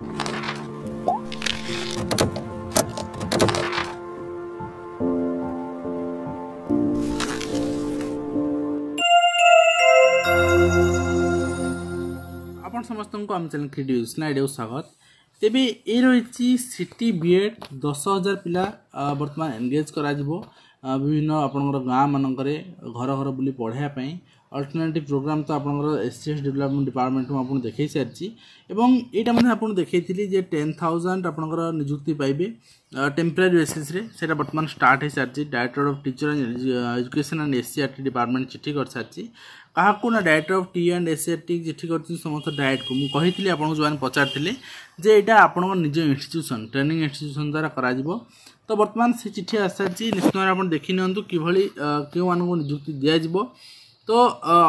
आपन आम च्यानी डि नाइड स्वागत तेबी ए रिटीए दस हजार पिया बर्तमान एनगेज गरिब विभिन्न आप करे घर घर बुली पढाइप ଅଲ୍ଟରନେଟିଭ୍ ପ୍ରୋଗ୍ରାମ୍ ତ ଆପଣଙ୍କର ଏସ୍ ସି ଏସ୍ ଡେଭଲପମେଣ୍ଟ ଡିପାର୍ଟମେଣ୍ଟରୁ ଆପଣ ଦେଖାଇ ସାରିଛି ଏବଂ ଏଇଟା ମଧ୍ୟ ଆପଣ ଦେଖାଇଥିଲି ଯେ ଟେନ୍ ଥାଉଜେଣ୍ଡ ଆପଣଙ୍କର ନିଯୁକ୍ତି ପାଇବେ ଟେମ୍ପରାରୀ ବେସିସ୍ରେ ସେଇଟା ବର୍ତ୍ତମାନ ଷ୍ଟାର୍ଟ ହୋଇସାରିଛି director of teacher education and S C R T department ଚିଠି କରିସାରିଛି କାହାକୁ ନା director of T and S C R T ଚିଠି କରିଛନ୍ତି ସମସ୍ତ ଡାଏଟ୍କୁ ମୁଁ କହିଥିଲି ଆପଣଙ୍କୁ ଯେଉଁମାନେ ପଚାରିଥିଲେ ଯେ ଏଇଟା ଆପଣଙ୍କ ନିଜ ଇନଷ୍ଟିଚ୍ୟୁସନ୍ ଟ୍ରେନିଂ ଇନଷ୍ଟିଚ୍ୟୁସନ୍ ଦ୍ୱାରା କରାଯିବ ତ ବର୍ତ୍ତମାନ ସେ ଚିଠି ଆସିସାରିଛି ନିଶ୍ଚୟ ଆପଣ ଦେଖିନିଅନ୍ତୁ କିଭଳି କେଉଁମାନଙ୍କୁ ନିଯୁକ୍ତି ଦିଆଯିବ তো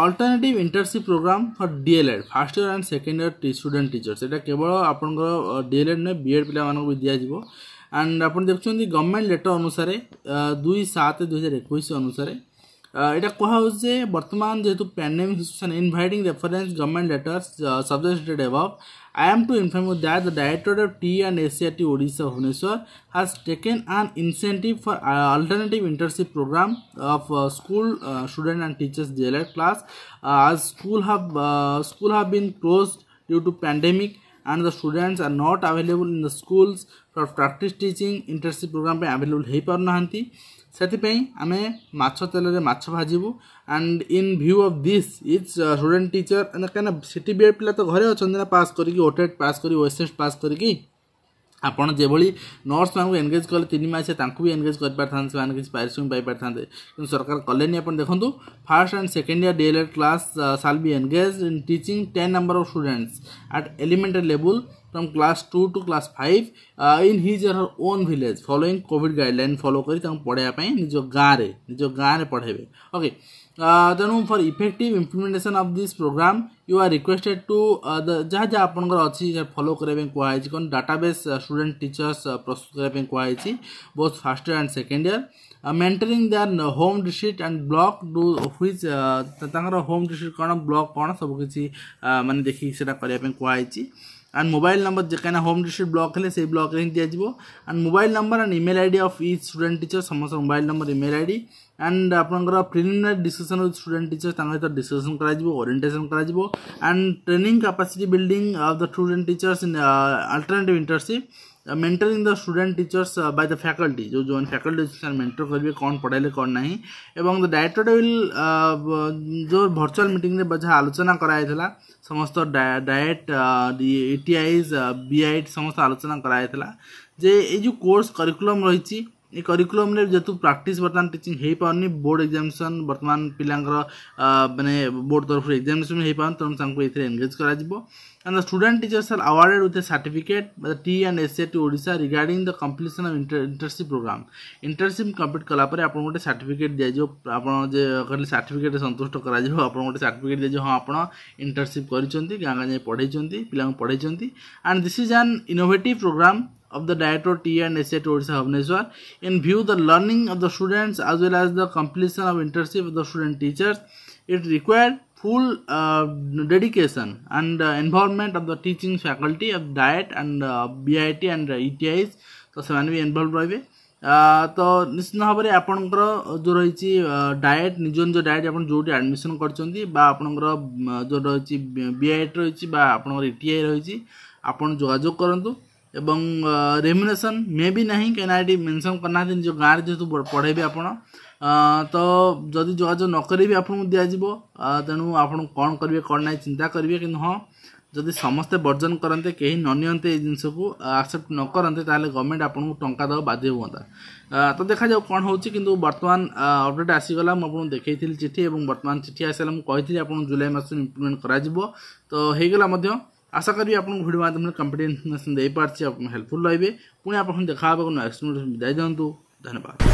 alternative internship programme for D L Ed first year and second year student teachers ଏଇଟା କେବଳ ଆପଣଙ୍କର ଡି ଏଲ୍ ଏଡ଼୍ ନୁହେଁ ବି ଏଡ଼୍ ପିଲାମାନଙ୍କୁ ବି ଦିଆଯିବ ଆଣ୍ଡ ଆପଣ ଦେଖୁଛନ୍ତି ଗଭର୍ଣ୍ଣମେଣ୍ଟ ଲେଟର୍ ଅନୁସାରେ ଦୁଇ ସାତ ଦୁଇହଜାର ଏକୋଇଶ ଅନୁସାରେ এটা কোৱা হ'ল যে বৰ্তমান যিহেতু pandemic situation inviting reference government letters subjected এভাৱ I am to inform you that the Directorate of TE and ACIT Odisha Bhubaneswar has taken an incentive for alternative internship program of uh, school uh, student and teachers DLED class uh, as school have uh, school have been closed due to pandemic and the students are not available in the schools for practice teaching internship program पे available हेई पारु ସେଥିପାଇଁ ଆମେ ମାଛ ତେଲରେ ମାଛ ଭାଜିବୁ and in view of this is student teacher କାହିଁକିନା ସିଟି ବିଏଡ଼୍ ପିଲା ତ ଘରେ ଅଛନ୍ତି ନା ପାସ୍ କରିକି ଓଟେଟ୍ ପାସ୍ କରି ୱେଷ୍ଟେଟ୍ ପାସ୍ କରିକି ଆପଣ ଯେଭଳି ନର୍ସମାନଙ୍କୁ ଏନଗେଜ୍ କଲେ ତିନି ମାସ ତାଙ୍କୁ ବି ଏନଗେଜ୍ କରିପାରିଥାନ୍ତେ ସେମାନେ କିଛି ପାରିଶ୍ରମିକ ପାଇପାରିଥାନ୍ତେ କିନ୍ତୁ ସରକାର କଲେନି ଆପଣ ଦେଖନ୍ତୁ first and second year D L Ed class shall be engage in teaching ten number of students at elementary ଲେବୁଲ୍ from class 2 to class 5 uh, in his or her own village following covid guideline follow kari tam padhaya pai nijo ga re nijo ga re padhebe okay uh, then for effective implementation of this program you are requested to uh, the jaha jaha apanakar achi follow kare pai kuha hechi kon database uh, student teachers uh, prastut kare pai kuha hechi both first year and second year uh, mentoring their home district and block do which uh, ତାଙ୍କର home district କ'ଣ block କ'ଣ ସବୁ କିଛି ମାନେ ଦେଖିକି ସେଇଟା କରିବା ପାଇଁ କୁହାହେଇଛି অ্যান্ড মোবাইল নাম্বার যেখানে হোম ডিস্ট্রিক্ট ব্লক হলে সেই ব্লকরে ହିଁ ଦିଆଯିବ and mobile number and email I D of ଇ ଷ୍ଟୁଡେଣ୍ଟ ଟିଚର ସମସ୍ତ mobile number email I D and ଆପଣଙ୍କର preliminary discussion with student teacher ତାଙ୍କ ସହିତ ଡିସ୍କସନ୍ କରାଯିବ ଓରିଏଣ୍ଟେସନ୍ କରାଯିବ and training capacity building of the student teachers in alternative internship mentoring the student teachers by the faculty जो जो faculty sir mentor करेंगे कौन पढ़ाइले कौन ना एवं द डायरेक्टर विल जो भर्चुआल मीटिंग रे बजा आलोचना कराई সমস্ত ডায়েট ইটিআইজ বিআইট সমস্ত আলোচনা করা হয়েছিল যে এই যে কোর্স কারিকুলম রয়েছে এই କରିକୁଲମ୍ରେ ଯେହେତୁ ପ୍ରାକ୍ଟିସ୍ ବର୍ତ୍ତମାନ ଟିଚିଂ ହୋଇପାରୁନି ବୋର୍ଡ଼ ଏକ୍ଜାମିନେସନ୍ ବର୍ତ୍ତମାନ ପିଲାଙ୍କର ମାନେ ବୋର୍ଡ଼ ତରଫରୁ ଏକ୍ଜାମିନେସନ୍ ହୋଇପାରୁନି ତେଣୁ ତାଙ୍କୁ ଏଥିରେ ଏନ୍ଗେଜ୍ କରାଯିବ and the student teachers are awarded with a certificate by the TE and SA to Odisha regarding the completion of inter internship program. Internship complete कला पर आपन गोटे सर्टिफिकेट दिया आपन जे कहले सर्टिफिकेट संतुष्ट करा जाओ आपन गोटे सर्टिफिकेट दिया हां आपन इंटर्नशिप करिसेंती गां गां जाय पढैसेंती पिला पढैसेंती and this is an innovative programme of the director TE and SA towards Bhubaneswar in view the learning of the students as well as the completion of internship of the student teachers it required full uh, dedication and uh, involvement of the teaching faculty of diet and uh, BIT and uh, ETIs तो से भी involve रे तो निश्चित भाव में आपणकर जो रही डाएट निज निज डाएट आप जो आडमिशन कर जो रही बीआईट रही आपणकर ईटीआई रही ଆପଣ ଯୋଗାଯୋଗ କରନ୍ତୁ ଏବଂ ରେମୁନେସନ୍ ମେ ବି ନାହିଁ କାହିଁକିନା ଏଠି ମେନସନ୍ କରିନାହାନ୍ତି ନିଜ ଗାଁରେ ଯେହେତୁ ପଢ଼େଇବେ ଆପଣ ତ ଯଦି ଯୋଗାଯୋଗ ନ କରିବି ଆପଣଙ୍କୁ ଦିଆଯିବ ତେଣୁ ଆପଣ କ'ଣ କରିବେ କ'ଣ ନାହିଁ ଚିନ୍ତା କରିବେ କିନ୍ତୁ ହଁ ଯଦି ସମସ୍ତେ ବର୍ଜନ କରନ୍ତେ କେହି ନ ନିଅନ୍ତେ ଏଇ ଜିନିଷକୁ ଆକ୍ସେପ୍ଟ ନ କରନ୍ତେ ତାହେଲେ ଗଭର୍ଣ୍ଣମେଣ୍ଟ ଆପଣଙ୍କୁ ଟଙ୍କା ଦେବା ବାଧ୍ୟ ହୁଅନ୍ତା ତ ଦେଖାଯାଉ କ'ଣ ହେଉଛି କିନ୍ତୁ ବର୍ତ୍ତମାନ ଅପଡ଼େଟ୍ ଆସିଗଲା ମୁଁ ଆପଣଙ୍କୁ ଦେଖାଇଥିଲି ଚିଠି ଏବଂ ବର୍ତ୍ତମାନ ଚିଠି ଆସିଲା ମୁଁ କହିଥିଲି ଆପଣଙ୍କୁ ଜୁଲାଇ ମାସରୁ ଇମ୍ପ୍ଲିମେଣ୍ଟ କରାଯିବ ତ ହେଇଗଲା ମଧ୍ୟ ଆଶା କରିବି ଆପଣଙ୍କୁ ଭିଡ଼ିଓ ମାଧ୍ୟମରେ କମ୍ପିଟେନ୍ସ ଦେଇପାରୁଛି ଆପଣ ହେଲ୍ପଫୁଲ୍ ରହିବେ ପୁଣି ଆପଣ ଦେଖା ହେବାକୁ ନେକ୍ସଟ ମିଟ୍ ବିଦାୟ ଦିଅନ୍ତୁ ଧନ୍ୟବାଦ